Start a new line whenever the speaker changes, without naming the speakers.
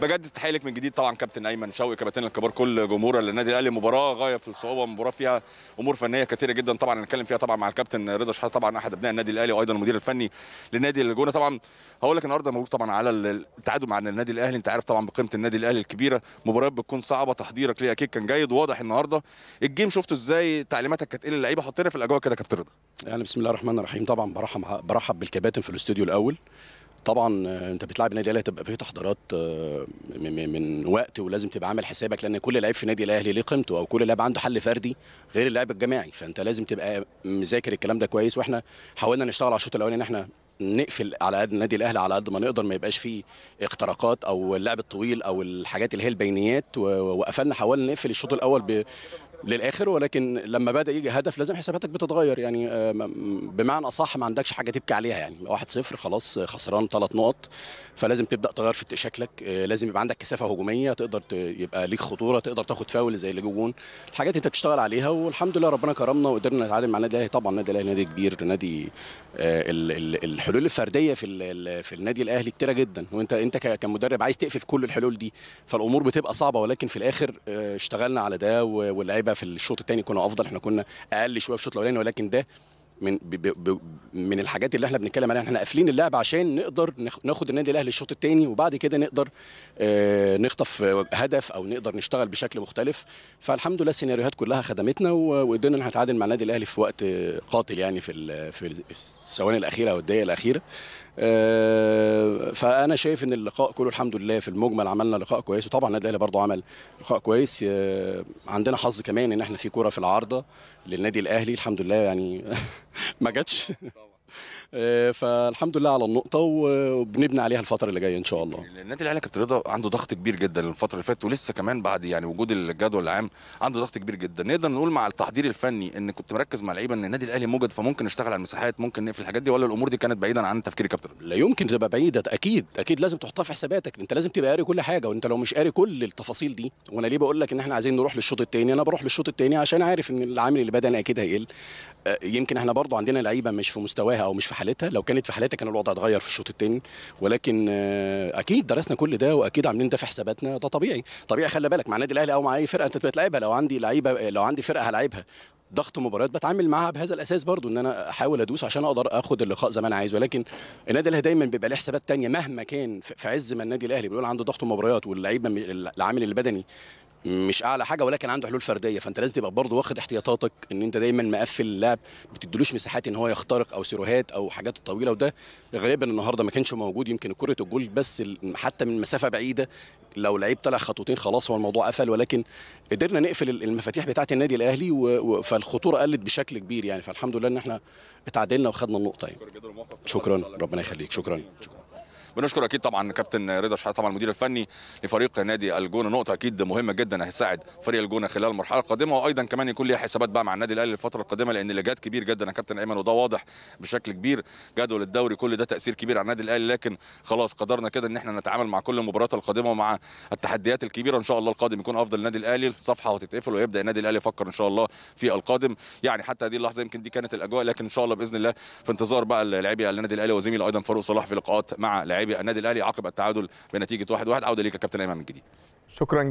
بجدد تحيه لك من جديد طبعا كابتن ايمن شوقي كابتن الكبار كل جمهور النادي الاهلي مباراه غايه في الصعوبه مباراه فيها امور فنيه كثيره جدا طبعا هنتكلم فيها طبعا مع الكابتن رضا شحاته طبعا احد ابناء النادي الاهلي وايضا المدير الفني لنادي الجونه طبعا هقول لك النهارده مبروك طبعا على التعادل مع النادي الاهلي انت عارف طبعا بقيمه النادي الاهلي الكبيره مباريات بتكون صعبه تحضيرك ليها اكيد كان جيد واضح النهارده الجيم شفته ازاي تعليماتك كانت ايه للعيبه حطينا في الاجواء كده كابتن رضا يعني بسم الله الرحمن الرحيم طبعا
برحب برحب بالكباتن في الاستوديو الاول طبعا آه، انت بتلعب نادي الاهلي هتبقى في تحضيرات آه، من وقت ولازم تبقى عامل حسابك لان كل لعيب في نادي الاهلي ليه قيمته او كل لاعب عنده حل فردي غير اللاعب الجماعي فانت لازم تبقى مذاكر الكلام ده كويس واحنا حاولنا نشتغل على الشوط الاولاني ان احنا نقفل على قد النادي الاهلي على قد ما نقدر ما يبقاش فيه اختراقات او اللعب الطويل او الحاجات اللي هي البينيات وقفلنا حاولنا نقفل الشوط الاول للاخر ولكن لما بدا يجي هدف لازم حساباتك بتتغير يعني آه، بمعنى اصح ما عندكش حاجه تبكي عليها يعني واحد 1 0 خلاص خسران ثلاث نقط فلازم تبدا تغير في شكلك آه، لازم يبقى عندك كثافه هجوميه تقدر يبقى ليك خطوره تقدر تاخد فاول زي اللي جون الحاجات انت تشتغل عليها والحمد لله ربنا كرمنا وقدرنا نتعادل مع النادي الاهلي طبعا النادي الاهلي نادي كبير نادي آه، الحلول الفرديه في في النادي الاهلي كتيره جدا وانت انت كمدرب عايز تقفل كل الحلول دي فالامور بتبقى صعبه ولكن في الاخر اشتغلنا على ده واللعيبه بقى في الشوط الثاني كنا افضل احنا كنا اقل شويه في الشوط الاولاني ولكن ده من ب ب ب من الحاجات اللي احنا بنتكلم عليها احنا قافلين اللعب عشان نقدر ناخد النادي الاهلي الشوط الثاني وبعد كده نقدر آه، نخطف هدف او نقدر نشتغل بشكل مختلف فالحمد لله السيناريوهات كلها خدمتنا وقدرنا ان نتعادل مع النادي الاهلي في وقت قاتل يعني في في الثواني الاخيره او الدقائق الاخيره آه، فانا شايف ان اللقاء كله الحمد لله في المجمل عملنا لقاء كويس وطبعا النادي الاهلي برضه عمل لقاء كويس آه، عندنا حظ كمان ان احنا في كوره في العارضه للنادي الاهلي الحمد لله يعني ما جاتش آه، فالحمد لله على النقطة وبنبني عليها الفترة اللي جاية إن شاء الله.
النادي الأهلي كابتن رضا عنده ضغط كبير جدا الفترة اللي فاتت ولسه كمان بعد يعني وجود الجدول العام عنده ضغط كبير جدا، نقدر نقول مع التحضير الفني إن كنت مركز مع اللعيبة إن النادي الأهلي موجد فممكن نشتغل على المساحات، ممكن نقفل الحاجات دي ولا الأمور دي كانت بعيدا عن تفكير كابتن لا يمكن تبقى بعيدة أكيد أكيد لازم تحطها في حساباتك، أنت لازم
تبقى قاري كل حاجة وأنت لو مش قاري كل التفاصيل دي وأنا ليه بقول لك إن إحنا عايزين نروح للشوط الثاني؟ أنا بروح للشوط الثاني عشان عارف إن العامل اللي بدني أكيد هيقل آه، يمكن احنا برضو عندنا لعيبه مش في مستواها او مش في حالتها لو كانت في حالتها كان الوضع اتغير في الشوط الثاني ولكن آه، اكيد درسنا كل ده واكيد عاملين ده في حساباتنا ده طبيعي طبيعي خلي بالك مع النادي الاهلي او مع اي فرقه انت بتلعبها لو عندي لعيبه لو عندي فرقه هلعبها ضغط مباريات بتعامل معاها بهذا الاساس برضو ان انا احاول ادوس عشان اقدر اخد اللقاء زي ما انا عايز ولكن النادي الاهلي دايما بيبقى له حسابات ثانيه مهما كان في عز ما النادي الاهلي بيقول عنده ضغط مباريات واللعيبه العامل البدني مش اعلى حاجه ولكن عنده حلول فرديه فانت لازم تبقى برضه واخد احتياطاتك ان انت دايما مقفل اللعب ما بتديلوش مساحات ان هو يخترق او سيروهات او حاجات طويله وده غالبا النهارده ما كانش موجود يمكن كره الجول بس حتى من مسافه بعيده لو لعيب طلع خطوتين خلاص هو الموضوع قفل ولكن قدرنا نقفل المفاتيح بتاعه النادي الاهلي فالخطوره قلت بشكل كبير يعني فالحمد لله ان احنا اتعادلنا وخدنا النقطه يعني شكرا ربنا يخليك شكرا شكرا
بنشكر اكيد طبعا كابتن رضا شحاته طبعا المدير الفني لفريق نادي الجونه نقطه اكيد مهمه جدا هيساعد فريق الجونه خلال المرحله القادمه وايضا كمان يكون ليها حسابات بقى مع النادي الاهلي الفتره القادمه لان الاجهاد كبير جدا يا كابتن ايمن وده واضح بشكل كبير جدول الدوري كل ده تاثير كبير على النادي الاهلي لكن خلاص قدرنا كده ان احنا نتعامل مع كل المباريات القادمه ومع التحديات الكبيره ان شاء الله القادم يكون افضل للنادي الاهلي الصفحه هتتقفل ويبدا النادي الاهلي يفكر ان شاء الله في القادم يعني حتى هذه اللحظه يمكن دي كانت الاجواء لكن ان شاء الله باذن الله في انتظار بقى لاعبي النادي الاهلي وزميله ايضا فاروق صلاح في لقاءات مع لاعبي لاعبي النادي الاهلي عقب التعادل بنتيجه 1-1 عوده ليك كابتن ايمن من جديد شكرا